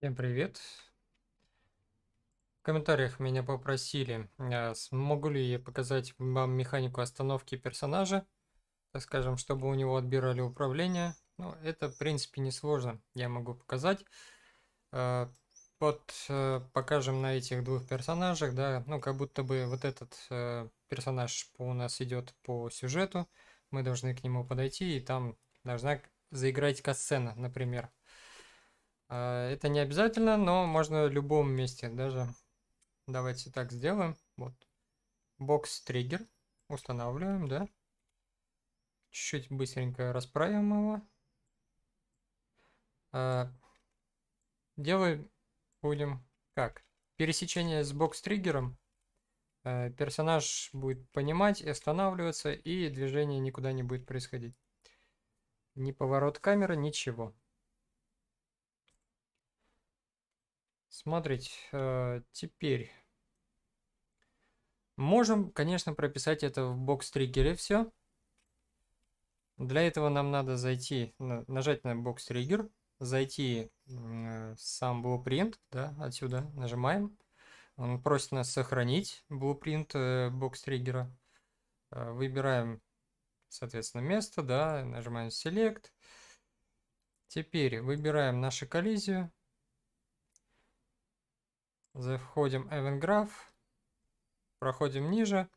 Всем привет. В комментариях меня попросили, а, смогу ли я показать вам механику остановки персонажа, так скажем, чтобы у него отбирали управление. Ну, это, в принципе, несложно, я могу показать. Вот а, э, покажем на этих двух персонажах, да, ну, как будто бы вот этот э, персонаж у нас идет по сюжету, мы должны к нему подойти, и там должна заиграть касцена, например. А, это не обязательно, но можно в любом месте даже. Давайте так сделаем. Вот. Бокс триггер. Устанавливаем, да. Чуть-чуть быстренько расправим его. А, делаем будем как? Пересечение с бокс триггером. А, персонаж будет понимать и останавливаться, и движение никуда не будет происходить. Ни поворот камеры, ничего. Смотрите, э, теперь можем, конечно, прописать это в бокс-триггере все. Для этого нам надо зайти, нажать на бокс-триггер, зайти в сам blueprint, да, отсюда нажимаем. Он просит нас сохранить blueprint э, бокс-триггера. Э, выбираем, соответственно, место, да, нажимаем select. Теперь выбираем нашу коллизию. Заходим Event Graph, проходим ниже.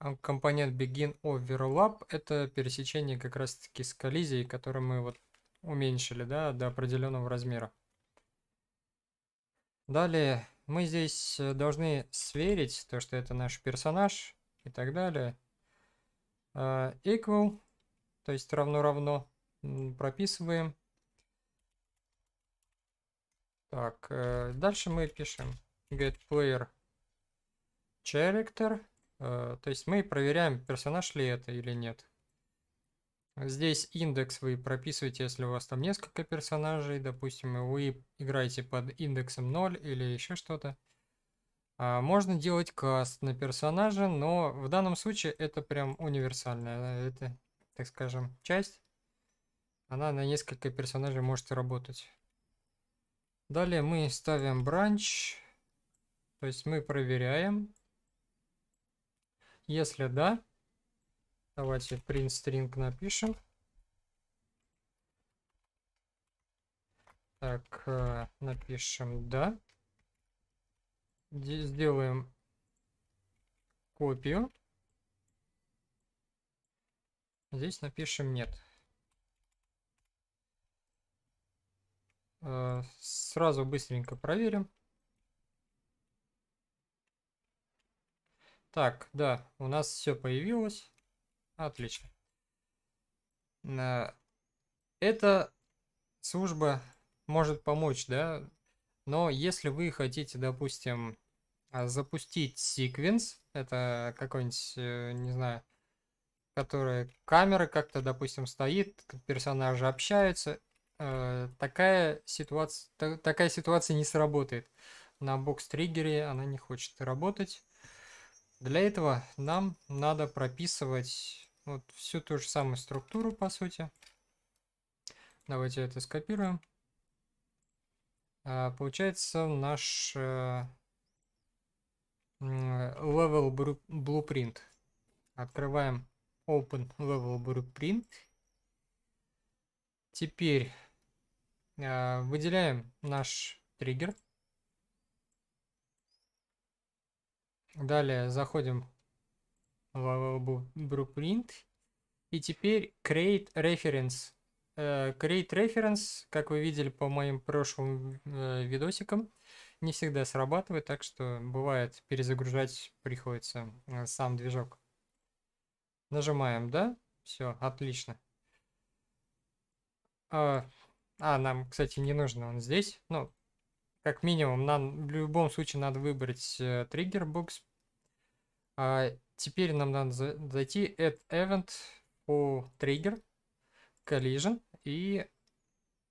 А, компонент Begin Overlap – это пересечение как раз-таки с коллизией, которую мы вот уменьшили да, до определенного размера. Далее мы здесь э, должны сверить то, что это наш персонаж и так далее. Uh, equal, то есть равно-равно прописываем. Так, э, дальше мы пишем get player character. Э, то есть мы проверяем, персонаж ли это или нет. Здесь индекс вы прописываете, если у вас там несколько персонажей, допустим, вы играете под индексом 0 или еще что-то. А можно делать каст на персонажа, но в данном случае это прям универсальная, это, так скажем, часть. Она на несколько персонажей может работать. Далее мы ставим branch, То есть мы проверяем. Если да, давайте print string напишем. Так, э, напишем да. сделаем копию. Здесь напишем нет. Э, сразу быстренько проверим. Так, да, у нас все появилось. Отлично. Э, эта служба может помочь, да, но если вы хотите, допустим, а, запустить секвенс, это какой-нибудь, э, не знаю, которая камера как-то, допустим, стоит, персонажи общаются, Э, такая, ситуация, та, такая ситуация не сработает. На бокс-триггере она не хочет работать. Для этого нам надо прописывать вот всю ту же самую структуру, по сути. Давайте это скопируем. А, получается наш э, level blueprint. Открываем open level blueprint. Теперь Э, выделяем наш триггер. Далее заходим в blueprint. И теперь create reference. Э, create reference, как вы видели по моим прошлым э, видосикам, не всегда срабатывает, так что бывает перезагружать приходится сам движок. Нажимаем, да? Все, отлично. А, нам, кстати, не нужно он здесь. Ну, как минимум, нам в любом случае надо выбрать э, триггер бокс. А, теперь нам надо за зайти at event по trigger collision и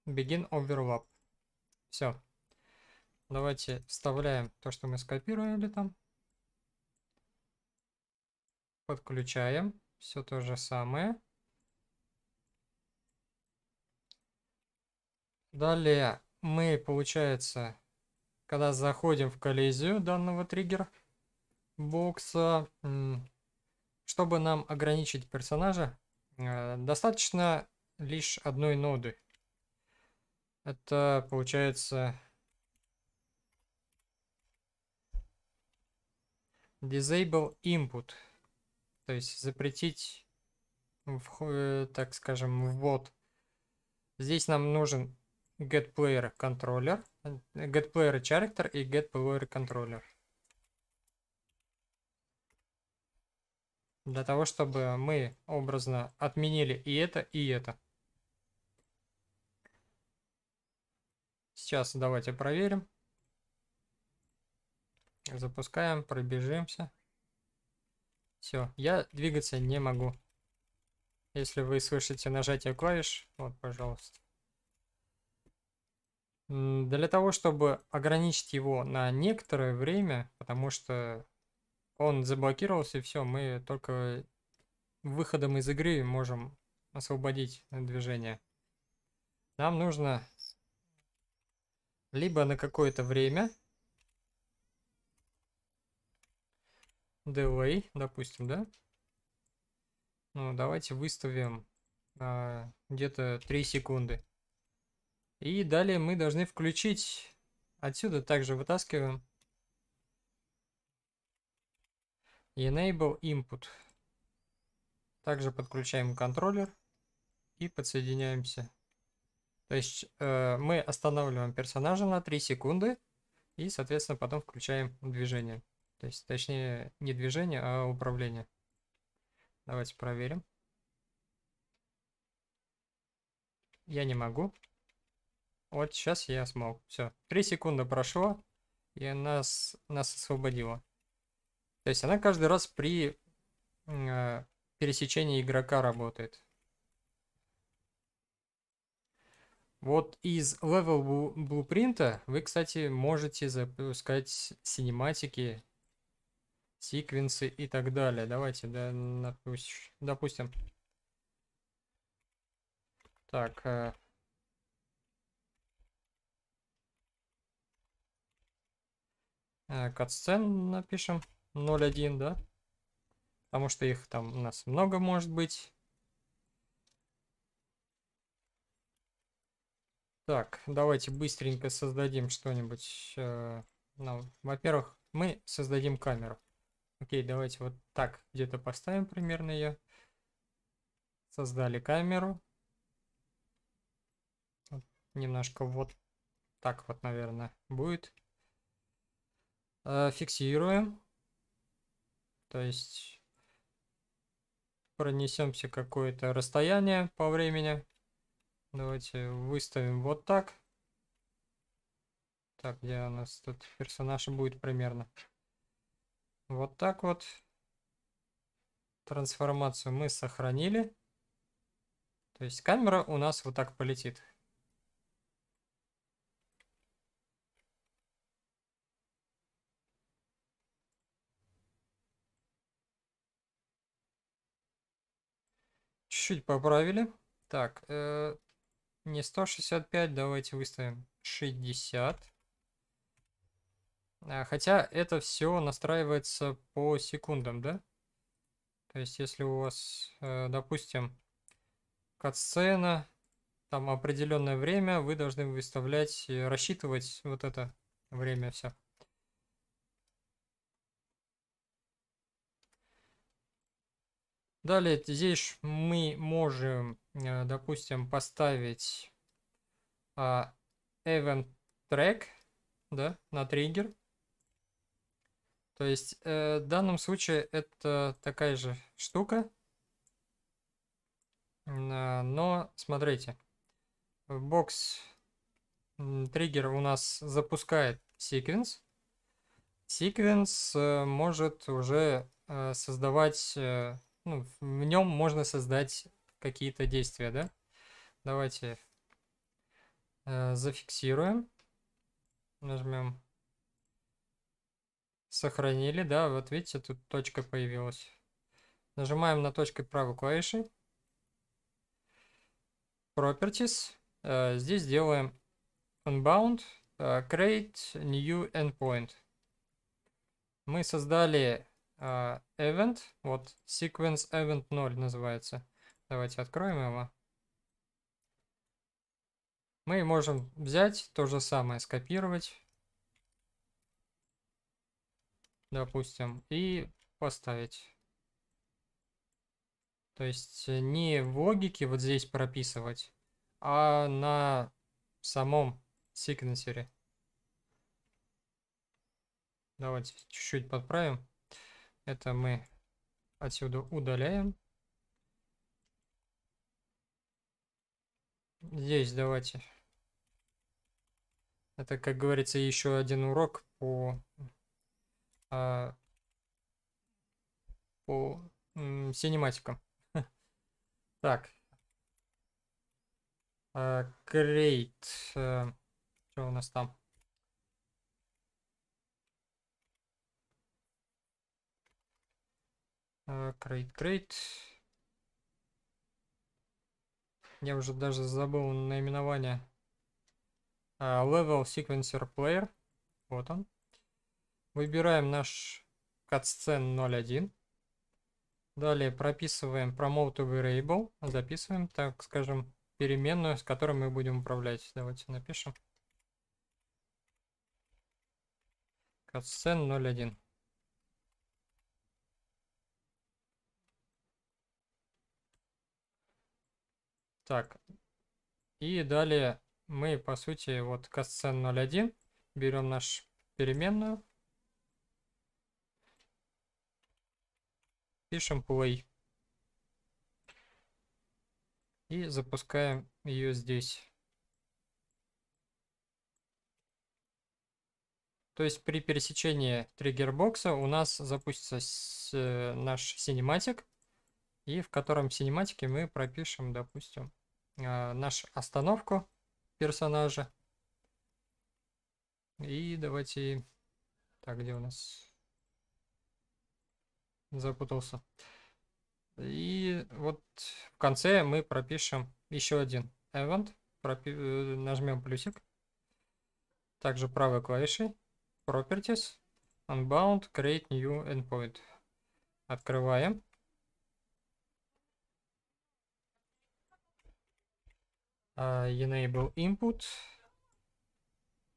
begin overlap. Все. Давайте вставляем то, что мы скопировали там. Подключаем. Все то же самое. Далее мы, получается, когда заходим в коллизию данного триггера бокса, чтобы нам ограничить персонажа, э, достаточно лишь одной ноды. Это получается disable input, то есть запретить, э, так скажем, ввод. Здесь нам нужен getPlayer controller, getPlayer character и getPlayer controller. Для того, чтобы мы образно отменили и это, и это. Сейчас давайте проверим. Запускаем, пробежимся. Все, я двигаться не могу. Если вы слышите нажатие клавиш, вот, пожалуйста. Для того, чтобы ограничить его на некоторое время, потому что он заблокировался, и все, мы только выходом из игры можем освободить движение. Нам нужно либо на какое-то время delay, допустим, да? Ну, давайте выставим а, где-то 3 секунды. И далее мы должны включить, отсюда также вытаскиваем, Enable Input. Также подключаем контроллер и подсоединяемся. То есть э, мы останавливаем персонажа на 3 секунды и, соответственно, потом включаем движение. То есть, точнее, не движение, а управление. Давайте проверим. Я не могу. Вот сейчас я смог. Все. Три секунды прошло, и нас нас освободила. То есть она каждый раз при э, пересечении игрока работает. Вот из Level Blueprint вы, кстати, можете запускать синематики, секвенсы и так далее. Давайте, да, допустим. Так, э, э, катсцен напишем 0.1, да? Потому что их там у нас много может быть. Так, давайте быстренько создадим что-нибудь. Э, ну, Во-первых, мы создадим камеру. Окей, давайте вот так где-то поставим примерно ее. Создали камеру. Вот, немножко вот так вот, наверное, будет. Э, фиксируем. То есть пронесемся какое-то расстояние по времени. Давайте выставим вот так. Так, где у нас тут персонаж будет примерно? Вот так вот. Трансформацию мы сохранили. То есть камера у нас вот так полетит. чуть-чуть поправили. Так, э, не 165, давайте выставим 60. Э, хотя это все настраивается по секундам, да? То есть, если у вас, э, допустим, катсцена, там определенное время, вы должны выставлять, э, рассчитывать вот это время все. Далее здесь мы можем, э, допустим, поставить а, event track да, на триггер. То есть э, в данном случае это такая же штука. А, но смотрите, бокс триггер у нас запускает sequence. Sequence э, может уже э, создавать э, ну, в нем можно создать какие-то действия, да? Давайте э, зафиксируем. Нажмем. Сохранили, да, вот видите, тут точка появилась. Нажимаем на точкой правой клавиши. Properties. Э, здесь делаем unbound, э, create new endpoint. Мы создали э, event, вот, sequence event 0 называется. Давайте откроем его. Мы можем взять то же самое, скопировать, допустим, и поставить. То есть э, не в логике вот здесь прописывать, а на самом секвенсере. Давайте чуть-чуть подправим. Это мы отсюда удаляем. Здесь давайте. Это, как говорится, еще один урок по, а, по м, синематикам. Так. Крейт. А, э, что у нас там? Крейт, а, крейт. Я уже даже забыл наименование. Uh, level Sequencer Player. Вот он. Выбираем наш катсцен 0.1. Далее прописываем Promote Variable. Записываем, так скажем, переменную, с которой мы будем управлять. Давайте напишем. Катсцен 0.1. Так. И далее мы, по сути, вот касцен 0.1 берем наш переменную. Пишем play. И запускаем ее здесь. То есть при пересечении триггербокса у нас запустится э, наш синематик, и в котором синематике мы пропишем, допустим, э, а, нашу остановку персонажа. И давайте... Так, где у нас? Запутался. И вот в конце мы пропишем еще один event. Пропи... Э, нажмем плюсик. Также правой клавишей. Properties. Unbound. Create new endpoint. Открываем. Uh, enable input.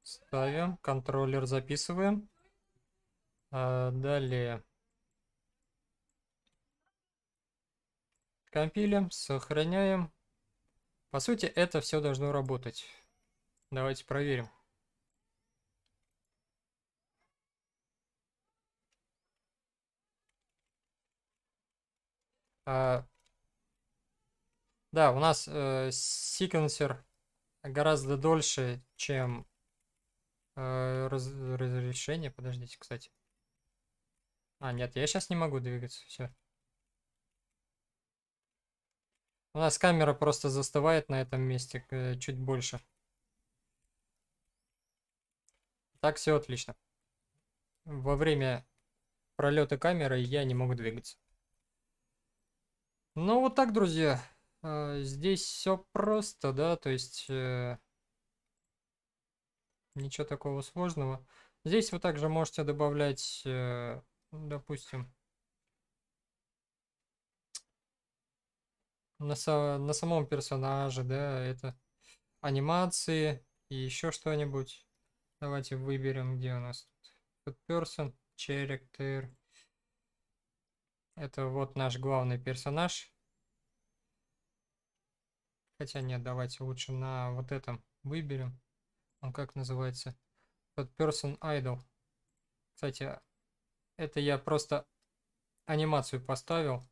Ставим. Контроллер записываем. Uh, далее. Компилим, сохраняем. По сути, это все должно работать. Давайте проверим. А, да, у нас э, секвенсер гораздо дольше, чем э, раз, разрешение. Подождите, кстати. А, нет, я сейчас не могу двигаться, все. У нас камера просто застывает на этом месте э, чуть больше. Так все отлично. Во время пролета камеры я не могу двигаться. Ну вот так, друзья. А, здесь все просто, да, то есть э, ничего такого сложного. Здесь вы также можете добавлять, э, ну, допустим, на, со на самом персонаже, да, это анимации и еще что-нибудь. Давайте выберем, где у нас тут person, character. Это вот наш главный персонаж. Хотя нет, давайте лучше на вот этом выберем. Он как называется? Под Person Idol. Кстати, это я просто анимацию поставил.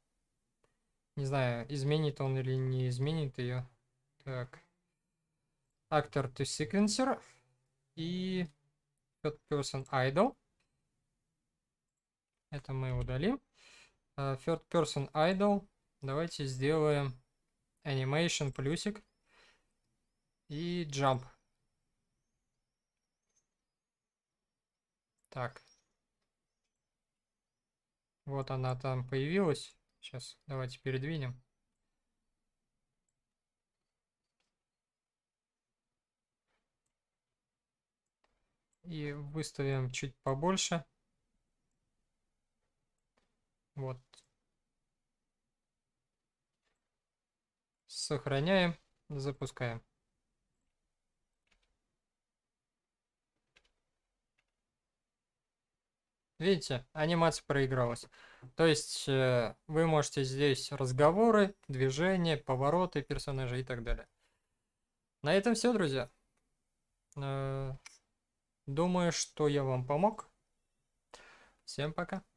Не знаю, изменит он или не изменит ее. Так. Actor to Sequencer. И Third Person Idol. Это мы удалим. Э, third Person Idol. Давайте сделаем Animation плюсик. И jump. Так. Вот она там появилась. Сейчас давайте передвинем. И выставим чуть побольше. Вот Сохраняем, запускаем. Видите, анимация проигралась. То есть э, вы можете здесь разговоры, движения, повороты персонажей и так далее. На этом все, друзья. Э, думаю, что я вам помог. Всем пока.